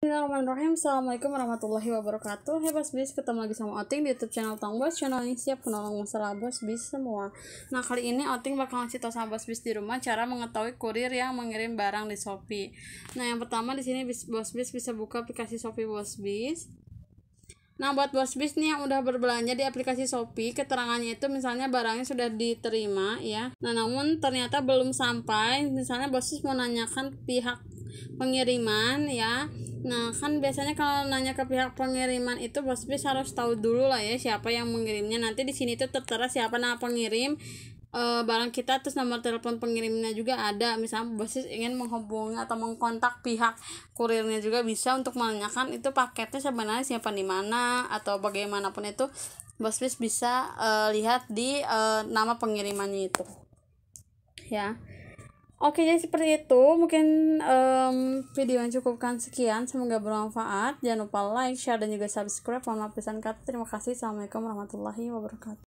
Bismillahirrahmanirrahim Assalamualaikum warahmatullahi wabarakatuh Hai Bos Bis, ketemu lagi sama Oting di youtube channel Tong Bos Channel ini siap menolong masalah Bos Bis semua Nah kali ini Oting bakal ngasih tau sama Bos Bis di rumah Cara mengetahui kurir yang mengirim barang di Shopee Nah yang pertama di sini Bos Bis bisa buka aplikasi Shopee Bos Bis Nah, buat bos bis nih yang udah berbelanja di aplikasi Shopee, keterangannya itu misalnya barangnya sudah diterima ya. Nah, namun ternyata belum sampai, misalnya bos bis menanyakan pihak pengiriman ya Nah kan biasanya kalau nanya ke pihak pengiriman itu bos bis harus tahu dulu lah ya siapa yang mengirimnya. Nanti di sini tuh tertera siapa nama pengirim e, barang kita terus nomor telepon pengirimnya juga ada. misal bos bis ingin menghubungi atau mengkontak pihak kurirnya juga bisa untuk menanyakan itu paketnya sebenarnya siapa di mana atau bagaimanapun itu bos bis bisa e, lihat di e, nama pengirimannya itu. Ya. Oke, jadi seperti itu. Mungkin um, video yang cukupkan sekian. Semoga bermanfaat. Jangan lupa like, share, dan juga subscribe. Mohon maaf pesan kata. Terima kasih. Assalamualaikum warahmatullahi wabarakatuh.